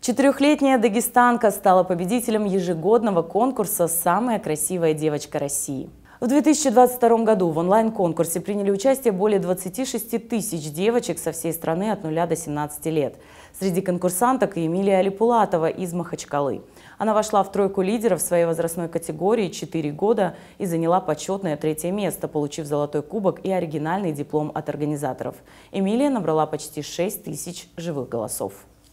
Четырехлетняя дагестанка стала победителем ежегодного конкурса «Самая красивая девочка России». В 2022 году в онлайн-конкурсе приняли участие более 26 тысяч девочек со всей страны от 0 до 17 лет. Среди конкурсанток и Эмилия Алипулатова из Махачкалы. Она вошла в тройку лидеров своей возрастной категории 4 года и заняла почетное третье место, получив золотой кубок и оригинальный диплом от организаторов. Эмилия набрала почти 6 тысяч живых голосов.